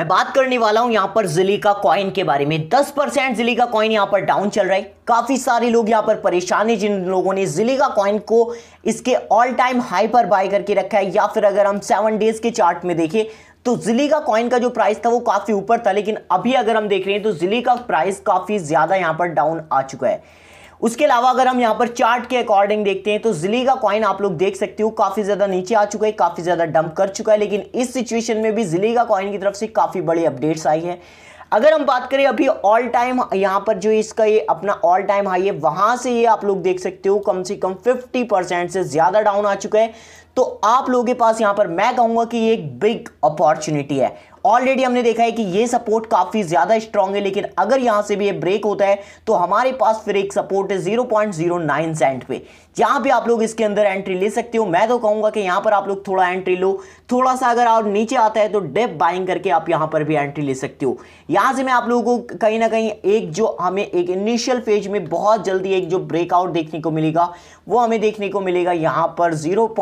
मैं बात करने वाला हूं यहां पर जिली का कॉइन के बारे में 10 परसेंट जिली का कॉइन यहां पर डाउन चल रहा है काफी सारे लोग यहां पर परेशान है जिन लोगों ने जिली का कॉइन को इसके ऑल टाइम हाई पर बाय करके रखा है या फिर अगर हम सेवन डेज के चार्ट में देखें तो जिली का कॉइन का जो प्राइस था वो काफी ऊपर था लेकिन अभी अगर हम देख रहे हैं तो जिली का प्राइस काफी ज्यादा यहां पर डाउन आ चुका है उसके अलावा अगर हम यहाँ पर चार्ट के अकॉर्डिंग देखते हैं तो जिली का कॉइन आप लोग देख सकते हो काफी ज्यादा नीचे आ चुका है काफी ज्यादा डंप कर चुका है लेकिन इस सिचुएशन में भी जिली का कॉइन की तरफ से काफी बड़ी अपडेट्स आई है अगर हम बात करें अभी ऑल टाइम यहाँ पर जो इसका ये अपना ऑल टाइम हाई है वहां से ये आप लोग देख सकते हो कम से कम 50 परसेंट से ज्यादा डाउन आ चुका है तो आप लोगों के पास यहाँ पर मैं कहूंगा कि ये एक बिग अपॉर्चुनिटी है ऑलरेडी हमने देखा है कि ये सपोर्ट काफ़ी ज़्यादा स्ट्रॉन्ग है लेकिन अगर यहाँ से भी ये ब्रेक होता है तो हमारे पास फिर एक सपोर्ट है नाइन सेंट पे जहां पर आप लोग इसके अंदर एंट्री ले सकते हो मैं तो कहूंगा कि यहाँ पर आप लोग थोड़ा एंट्री लो थोड़ा सा अगर और नीचे आता है तो डेप बाइंग करके आप यहाँ पर भी एंट्री ले सकते हो यहाँ से मैं आप लोगों को कहीं ना कहीं एक जो हमें एक इनिशियल फेज में बहुत जल्दी एक जो ब्रेकआउट देखने को मिलेगा वो हमें देखने को मिलेगा यहाँ पर जीरो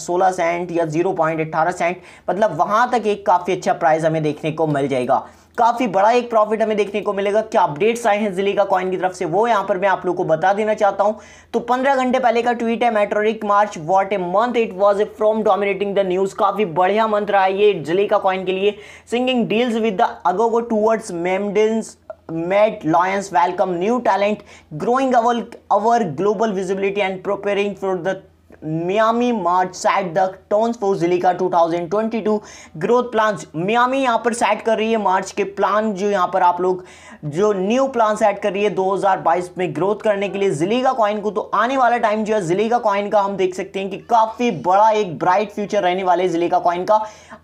सेंट या जीरो सेंट मतलब वहां तक एक काफ़ी अच्छा प्राइस हमें देखने को मिल जाएगा काफ़ी बड़ा एक प्रॉफिट हमें देखने को मिलेगा क्या अपडेट्स आए हैं जिले का कॉइन की तरफ से वो यहां पर मैं आप लोगों को बता देना चाहता हूं तो 15 घंटे पहले का ट्वीट है meteoric March what a month it was a from dominating the news काफ़ी बढ़िया मंथ रहा है ये जिले का कॉइन के लिए सिंगिंग डील्स विद द अगोगो टूवर्ड्स मेमडेंस met lions welcome new talent growing our our global visibility and preparing for the Miami March set the tones two thousand twenty 2022 growth plan Miami यहाँ पर set कर रही है मार्च के plan जो यहाँ पर आप लोग जो न्यू प्लान सेट कर रही है 2022 में ग्रोथ करने के लिए जिलेगा कॉइन को तो आने वाला टाइम जो है जिलेगा कॉइन का हम देख सकते हैं कि काफ़ी बड़ा एक ब्राइट फ्यूचर रहने वाला है जिलेगा कॉइन का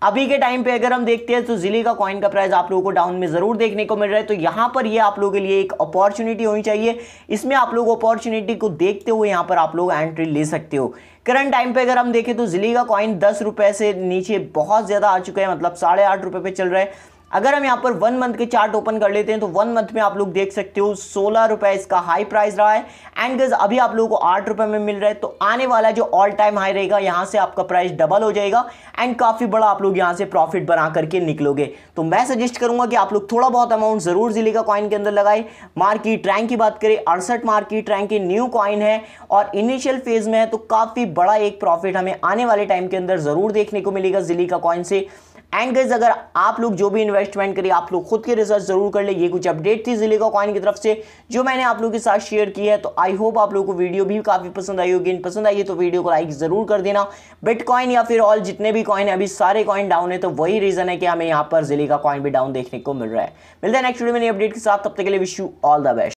अभी के टाइम पे अगर हम देखते हैं तो जिलेगा कॉइन का प्राइस आप लोगों को डाउन में ज़रूर देखने को मिल रहा है तो यहाँ पर ये यह आप लोगों के लिए एक अपॉर्चुनिटी होनी चाहिए इसमें आप लोग अपॉर्चुनिटी को देखते हुए यहाँ पर आप लोग एंट्री ले सकते हो करंट टाइम पे अगर हम देखें तो जिली का कॉइन दस रुपए से नीचे बहुत ज़्यादा आ चुका है मतलब साढ़े आठ रुपए पे चल रहा है अगर हम यहाँ पर वन मंथ के चार्ट ओपन कर लेते हैं तो वन मंथ में आप लोग देख सकते हो सोलह रुपये इसका हाई प्राइस रहा है एंड गज अभी आप लोगों को आठ रुपये में मिल रहा है तो आने वाला जो ऑल टाइम हाई रहेगा यहाँ से आपका प्राइस डबल हो जाएगा एंड काफ़ी बड़ा आप लोग यहाँ से प्रॉफिट बना करके निकलोगे तो मैं सजेस्ट करूँगा कि आप लोग थोड़ा बहुत अमाउंट ज़रूर जिले का कॉइन के अंदर लगाए मार्किट रैंक की बात करें अड़सठ मार्किट रैंक की न्यू कॉइन है और इनिशियल फेज में है तो काफ़ी बड़ा एक प्रॉफिट हमें आने वाले टाइम के अंदर ज़रूर देखने को मिलेगा जिले का कॉइन से एंड गज अगर आप लोग जो भी इन्वेस्ट इन्वेस्टमेंट करिए आप लोग खुद की रिसर्च जरूर कर ले ये कुछ अपडेट थी जिले का कॉइन की तरफ से जो मैंने आप लोगों के साथ शेयर की है तो आई होप आप लोगों को वीडियो भी काफ़ी पसंद आई होगी पसंद आई है तो वीडियो को लाइक ज़रूर कर देना बिटकॉइन या फिर ऑल जितने भी कॉइन है अभी सारे कॉइन डाउन है तो वही रीज़न है कि हमें यहाँ पर जिले का कॉइन भी डाउन देखने को मिल रहा है मिलता है नेक्स्ट वीडियो में अपडेट के साथ तब तक के लिए wish you all the best